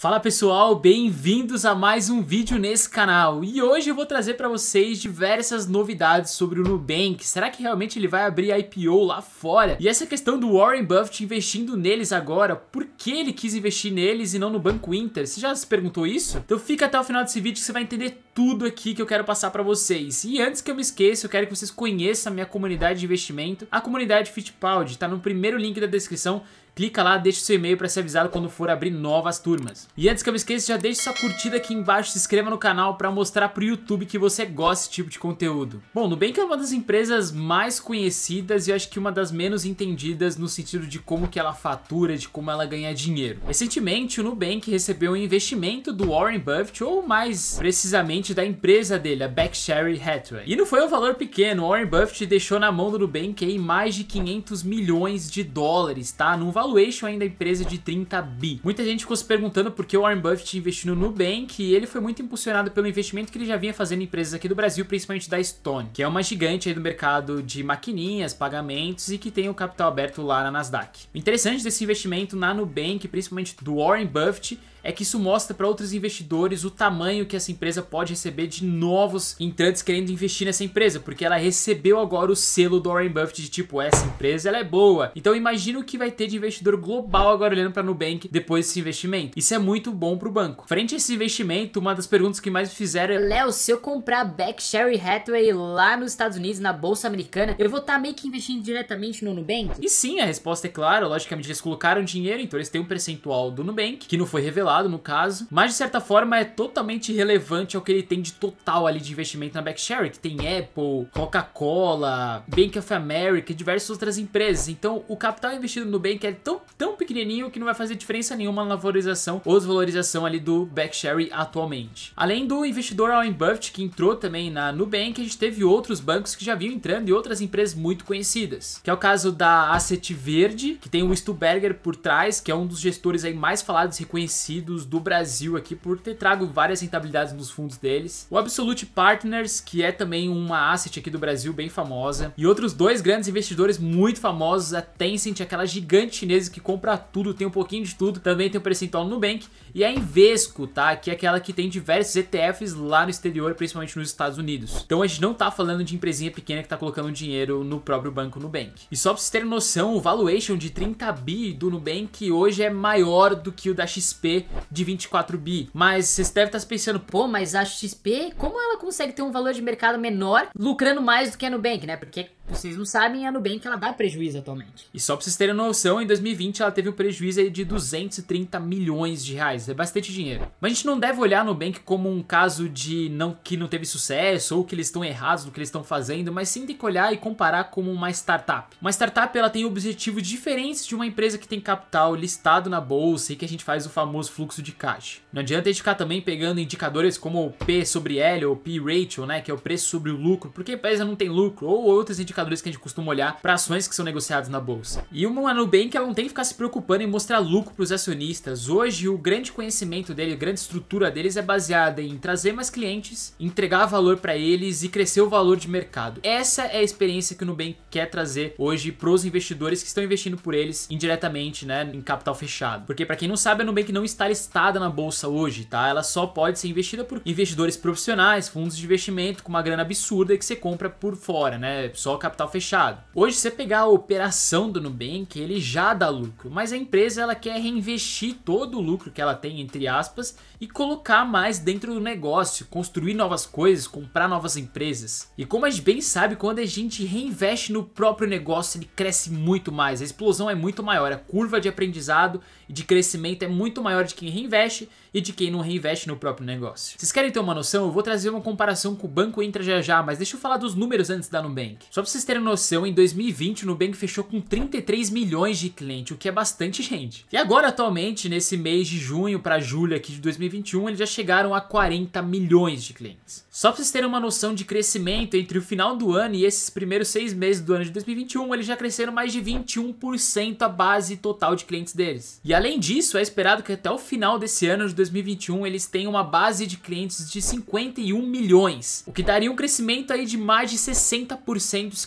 Fala pessoal, bem-vindos a mais um vídeo nesse canal e hoje eu vou trazer para vocês diversas novidades sobre o Nubank. Será que realmente ele vai abrir IPO lá fora? E essa questão do Warren Buffett investindo neles agora, por que ele quis investir neles e não no Banco Inter? Você já se perguntou isso? Então fica até o final desse vídeo que você vai entender tudo aqui que eu quero passar para vocês. E antes que eu me esqueça, eu quero que vocês conheçam a minha comunidade de investimento, a comunidade Fittipaldi, tá no primeiro link da descrição Clica lá, deixa o seu e-mail para ser avisado quando for abrir novas turmas. E antes que eu me esqueça, já deixa sua curtida aqui embaixo, se inscreva no canal para mostrar pro YouTube que você gosta desse tipo de conteúdo. Bom, Nubank é uma das empresas mais conhecidas e acho que uma das menos entendidas no sentido de como que ela fatura, de como ela ganha dinheiro. Recentemente, o Nubank recebeu um investimento do Warren Buffett, ou mais precisamente da empresa dele, a Berkshire Hathaway. E não foi um valor pequeno, o Warren Buffett deixou na mão do Nubank aí mais de 500 milhões de dólares, tá? Num valor valuation ainda da empresa de 30 bi. Muita gente ficou se perguntando por que o Warren Buffett investiu no Nubank e ele foi muito impulsionado pelo investimento que ele já vinha fazendo em empresas aqui do Brasil, principalmente da Stone, que é uma gigante aí do mercado de maquininhas, pagamentos e que tem o capital aberto lá na Nasdaq. O interessante desse investimento na Nubank, principalmente do Warren Buffett, é que isso mostra para outros investidores o tamanho que essa empresa pode receber de novos entrantes querendo investir nessa empresa, porque ela recebeu agora o selo do Warren Buffett de tipo essa empresa ela é boa. Então imagina o que vai ter de investidor global agora olhando para Nubank depois desse investimento. Isso é muito bom para o banco. Frente a esse investimento, uma das perguntas que mais me fizeram é: Léo, se eu comprar Berkshire Hathaway lá nos Estados Unidos na bolsa americana, eu vou estar tá meio que investindo diretamente no Nubank? E sim, a resposta é clara. Logicamente eles colocaram dinheiro, então eles têm um percentual do Nubank que não foi revelado cancelado no caso, mas de certa forma é totalmente relevante ao é que ele tem de total ali de investimento na Backshare, que tem Apple, Coca-Cola, Bank of America e diversas outras empresas. Então o capital investido no Bank é tão, tão pequenininho que não vai fazer diferença nenhuma na valorização ou desvalorização ali do Backshare atualmente. Além do investidor Warren Buffett que entrou também na Nubank, a gente teve outros bancos que já vinham entrando e outras empresas muito conhecidas, que é o caso da Asset Verde, que tem o Stuberger por trás, que é um dos gestores aí mais falados e reconhecidos do Brasil aqui por ter trago várias rentabilidades nos fundos deles. O Absolute Partners, que é também uma asset aqui do Brasil bem famosa. E outros dois grandes investidores muito famosos, a Tencent, aquela gigante chinesa que compra tudo, tem um pouquinho de tudo, também tem um percentual no Nubank. E a Invesco, tá? Que é aquela que tem diversos ETFs lá no exterior, principalmente nos Estados Unidos. Então a gente não tá falando de empresinha pequena que tá colocando dinheiro no próprio banco Nubank. E só pra vocês terem noção, o valuation de 30 bi do Nubank hoje é maior do que o da XP de 24 bi. Mas vocês devem estar pensando, pô, mas a XP, como ela consegue ter um valor de mercado menor, lucrando mais do que a Nubank, né? Porque vocês não sabem a Nubank ela dá prejuízo atualmente. E só pra vocês terem noção, em 2020 ela teve um prejuízo de 230 milhões de reais. É bastante dinheiro. Mas a gente não deve olhar a Nubank como um caso de não que não teve sucesso ou que eles estão errados no que eles estão fazendo, mas sim tem que olhar e comparar como uma startup. Uma startup ela tem objetivos diferentes de uma empresa que tem capital listado na bolsa e que a gente faz o famoso fluxo de caixa. Não adianta a gente ficar também pegando indicadores como o P sobre L ou P ratio, né, que é o preço sobre o lucro, porque a empresa não tem lucro ou outros indicadores indicadores que a gente costuma olhar para ações que são negociadas na bolsa. E uma é Nubank ela não tem que ficar se preocupando em mostrar lucro para os acionistas. Hoje, o grande conhecimento dele, a grande estrutura deles é baseada em trazer mais clientes, entregar valor para eles e crescer o valor de mercado. Essa é a experiência que o Nubank quer trazer hoje para os investidores que estão investindo por eles indiretamente, né, em capital fechado. Porque para quem não sabe, a Nubank não está listada na bolsa hoje, tá? Ela só pode ser investida por investidores profissionais, fundos de investimento com uma grana absurda que você compra por fora, né? Só capital fechado. Hoje, se você pegar a operação do Nubank, ele já dá lucro, mas a empresa ela quer reinvestir todo o lucro que ela tem, entre aspas, e colocar mais dentro do negócio, construir novas coisas, comprar novas empresas. E como a gente bem sabe, quando a gente reinveste no próprio negócio, ele cresce muito mais, a explosão é muito maior, a curva de aprendizado e de crescimento é muito maior de quem reinveste e de quem não reinveste no próprio negócio. Vocês querem ter uma noção? Eu vou trazer uma comparação com o Banco Intra já já, mas deixa eu falar dos números antes da Nubank. Só pra vocês vocês terem noção, em 2020 o Nubank fechou com 33 milhões de clientes, o que é bastante gente. E agora, atualmente, nesse mês de junho para julho aqui de 2021, eles já chegaram a 40 milhões de clientes. Só para vocês terem uma noção de crescimento entre o final do ano e esses primeiros seis meses do ano de 2021, eles já cresceram mais de 21% a base total de clientes deles. E além disso, é esperado que até o final desse ano de 2021 eles tenham uma base de clientes de 51 milhões, o que daria um crescimento aí de mais de 60%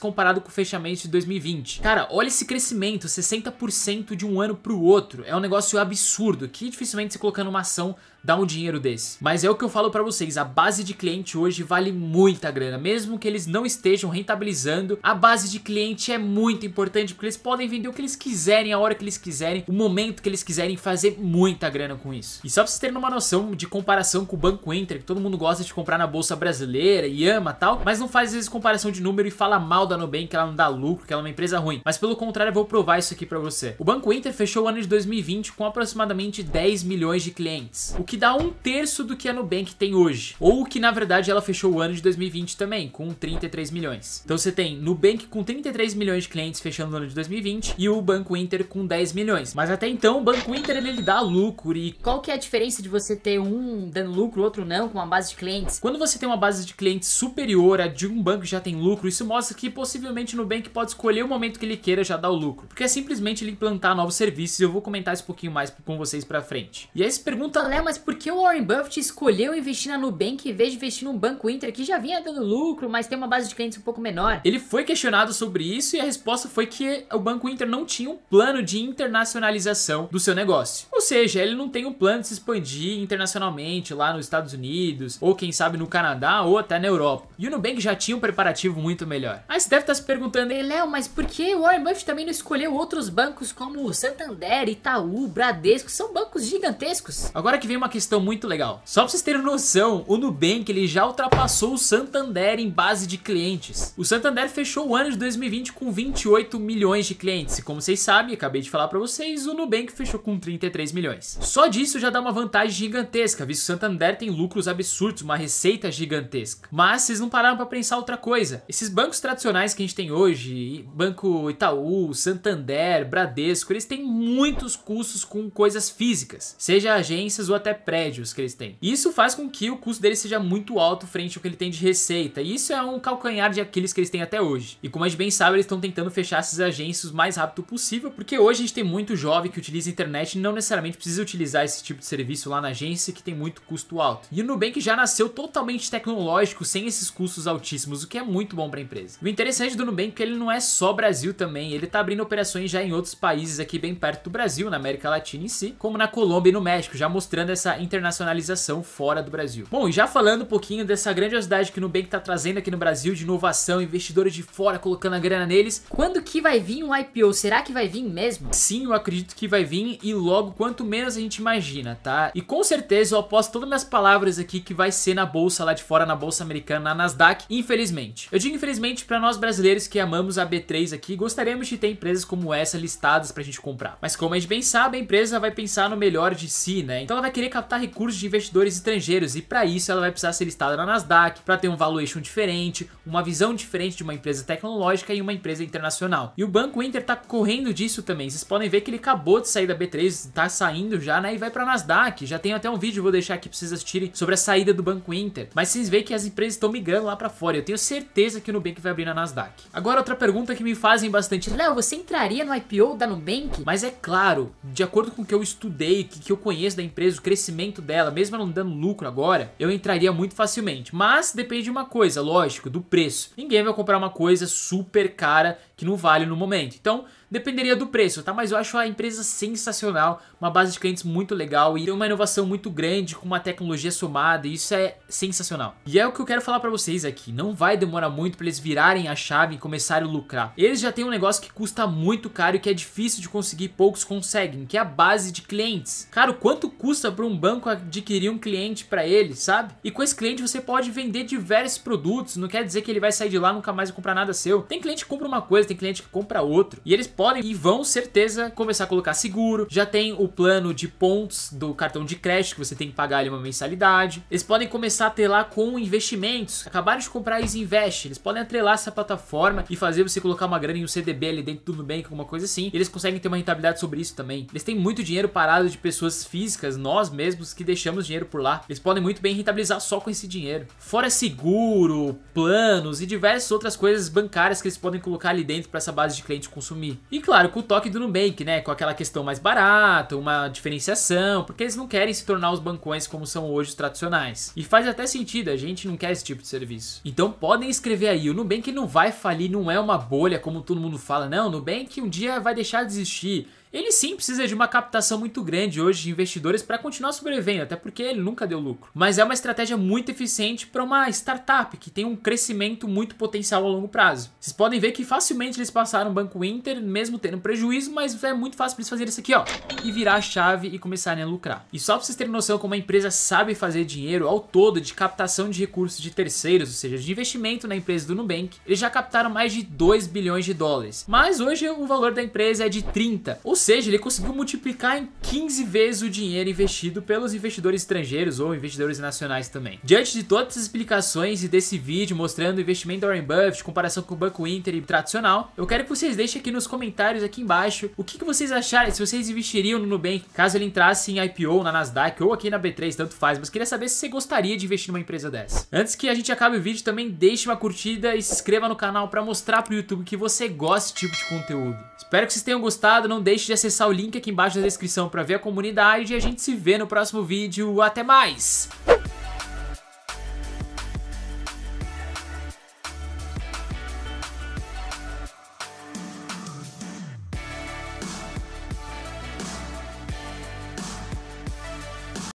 comparado com o fechamento de 2020. Cara, olha esse crescimento, 60% de um ano para o outro. É um negócio absurdo, que dificilmente se colocando uma ação dá um dinheiro desse. Mas é o que eu falo para vocês, a base de cliente hoje vale muita grana, mesmo que eles não estejam rentabilizando, a base de cliente é muito importante porque eles podem vender o que eles quiserem, a hora que eles quiserem, o momento que eles quiserem fazer muita grana com isso. E só pra vocês terem uma noção de comparação com o Banco Inter, que todo mundo gosta de comprar na bolsa brasileira e ama tal, mas não faz às vezes comparação de número e fala mal da Nubank, que ela não dá lucro, que ela é uma empresa ruim. Mas pelo contrário, eu vou provar isso aqui para você. O Banco Inter fechou o ano de 2020 com aproximadamente 10 milhões de clientes, o que dá um terço do que a Nubank tem hoje. Ou que na verdade ela fechou o ano de 2020 também, com 33 milhões. Então você tem Nubank com 33 milhões de clientes fechando o ano de 2020 e o Banco Inter com 10 milhões. Mas até então o Banco Inter ele, ele dá lucro e qual que é a diferença de você ter um dando lucro, outro não, com uma base de clientes? Quando você tem uma base de clientes superior a de um banco que já tem lucro, isso mostra que possivelmente o Nubank pode escolher o momento que ele queira já dar o lucro, porque é simplesmente ele implantar novos serviços eu vou comentar isso um pouquinho mais com vocês pra frente. E aí se pergunta, Léo, mas por que o Warren Buffett escolheu investir na Nubank em vez de investir num banco Inter que já vinha dando lucro, mas tem uma base de clientes um pouco menor? Ele foi questionado sobre isso e a resposta foi que o Banco Inter não tinha um plano de internacionalização do seu negócio. Ou seja, ele não tem um plano de se expandir internacionalmente lá nos Estados Unidos, ou quem sabe no Canadá, ou até na Europa. E o Nubank já tinha um preparativo muito melhor você deve estar se perguntando, Léo, mas por que o Warren Buffett também não escolheu outros bancos como o Santander, Itaú, Bradesco? São bancos gigantescos. Agora que vem uma questão muito legal. Só pra vocês terem noção, o Nubank ele já ultrapassou o Santander em base de clientes. O Santander fechou o ano de 2020 com 28 milhões de clientes. E como vocês sabem, acabei de falar para vocês, o Nubank fechou com 33 milhões. Só disso já dá uma vantagem gigantesca, visto que o Santander tem lucros absurdos, uma receita gigantesca. Mas vocês não pararam para pensar outra coisa. Esses bancos tradicionais nacionais que a gente tem hoje, Banco Itaú, Santander, Bradesco, eles têm muitos custos com coisas físicas, seja agências ou até prédios que eles têm. Isso faz com que o custo dele seja muito alto frente ao que ele tem de receita. E isso é um calcanhar de Aquiles que eles têm até hoje. E como a gente bem sabe, eles estão tentando fechar essas agências o mais rápido possível, porque hoje a gente tem muito jovem que utiliza a internet e não necessariamente precisa utilizar esse tipo de serviço lá na agência que tem muito custo alto. E o Nubank já nasceu totalmente tecnológico sem esses custos altíssimos, o que é muito bom para a empresa. O interessante do Nubank é que ele não é só Brasil também, ele tá abrindo operações já em outros países aqui bem perto do Brasil, na América Latina em si, como na Colômbia e no México, já mostrando essa internacionalização fora do Brasil. Bom, e já falando um pouquinho dessa grandiosidade que o Nubank tá trazendo aqui no Brasil de inovação, investidores de fora colocando a grana neles. Quando que vai vir um IPO? Será que vai vir mesmo? Sim, eu acredito que vai vir e logo quanto menos a gente imagina, tá? E com certeza eu aposto todas minhas palavras aqui que vai ser na bolsa lá de fora, na bolsa americana, na Nasdaq, infelizmente. Eu digo infelizmente para nós nós brasileiros que amamos a B3 aqui, gostaríamos de ter empresas como essa listadas pra gente comprar. Mas como a gente bem sabe, a empresa vai pensar no melhor de si, né? Então ela vai querer captar recursos de investidores estrangeiros e para isso ela vai precisar ser listada na Nasdaq para ter um valuation diferente, uma visão diferente de uma empresa tecnológica e uma empresa internacional. E o Banco Inter tá correndo disso também. Vocês podem ver que ele acabou de sair da B3, tá saindo já, né? E vai para Nasdaq. Já tem até um vídeo, vou deixar aqui para vocês assistirem sobre a saída do Banco Inter. Mas vocês veem que as empresas estão migrando lá para fora. Eu tenho certeza que o Nubank vai abrir na Nasdaq. Agora outra pergunta que me fazem bastante, Léo, você entraria no IPO da Nubank? Mas é claro, de acordo com o que eu estudei, que, que eu conheço da empresa, o crescimento dela, mesmo ela não dando lucro agora, eu entraria muito facilmente. Mas depende de uma coisa, lógico, do preço. Ninguém vai comprar uma coisa super cara que não vale no momento. Então, dependeria do preço, tá? Mas eu acho a empresa sensacional, uma base de clientes muito legal e tem uma inovação muito grande com uma tecnologia somada, e isso é sensacional. E é o que eu quero falar para vocês aqui, não vai demorar muito para eles virarem a chave e começarem a lucrar. Eles já têm um negócio que custa muito caro e que é difícil de conseguir, poucos conseguem, que é a base de clientes. Cara, quanto custa para um banco adquirir um cliente para ele, sabe? E com esse cliente você pode vender diversos produtos, não quer dizer que ele vai sair de lá nunca mais comprar nada seu. Tem cliente que compra uma coisa, tem cliente que compra outro. E eles podem e vão, certeza, começar a colocar seguro. Já tem o plano de pontos do cartão de crédito que você tem que pagar ali uma mensalidade. Eles podem começar a ter lá com investimentos. Acabaram de comprar a Invest. Eles podem atrelar essa plataforma e fazer você colocar uma grana em um CDB ali dentro do Nubank, alguma coisa assim. eles conseguem ter uma rentabilidade sobre isso também. Eles têm muito dinheiro parado de pessoas físicas, nós mesmos, que deixamos dinheiro por lá. Eles podem muito bem rentabilizar só com esse dinheiro. Fora seguro, planos e diversas outras coisas bancárias que eles podem colocar ali dentro para essa base de clientes consumir. E claro, com o toque do Nubank, né? Com aquela questão mais barata, uma diferenciação, porque eles não querem se tornar os bancões como são hoje os tradicionais. E faz até sentido, a gente não quer esse tipo de serviço. Então podem escrever aí, o Nubank não vai falir, não é uma bolha como todo mundo fala, não, o Nubank um dia vai deixar de existir. Ele sim precisa de uma captação muito grande hoje de investidores para continuar sobrevivendo, até porque ele nunca deu lucro. Mas é uma estratégia muito eficiente para uma startup que tem um crescimento muito potencial a longo prazo. Vocês podem ver que facilmente eles passaram o Banco Inter, mesmo tendo prejuízo, mas é muito fácil para eles fazerem isso aqui, ó, e virar a chave e começarem a lucrar. E só para vocês terem noção como a empresa sabe fazer dinheiro ao todo de captação de recursos de terceiros, ou seja, de investimento na empresa do Nubank, eles já captaram mais de 2 bilhões de dólares. Mas hoje o valor da empresa é de 30, ou seja, ele conseguiu multiplicar em 15 vezes o dinheiro investido pelos investidores estrangeiros ou investidores nacionais também. Diante de todas as explicações e desse vídeo mostrando o investimento da Warren Buffett, comparação com o Banco Inter e tradicional, eu quero que vocês deixem aqui nos comentários aqui embaixo o que, que vocês acharam, se vocês investiriam no Nubank caso ele entrasse em IPO, na Nasdaq ou aqui na B3, tanto faz, mas queria saber se você gostaria de investir numa empresa dessa. Antes que a gente acabe o vídeo, também deixe uma curtida e se inscreva no canal para mostrar pro YouTube que você gosta desse tipo de conteúdo. Espero que vocês tenham gostado, não deixe de acessar o link aqui embaixo da descrição para ver a comunidade e a gente se vê no próximo vídeo. Até mais!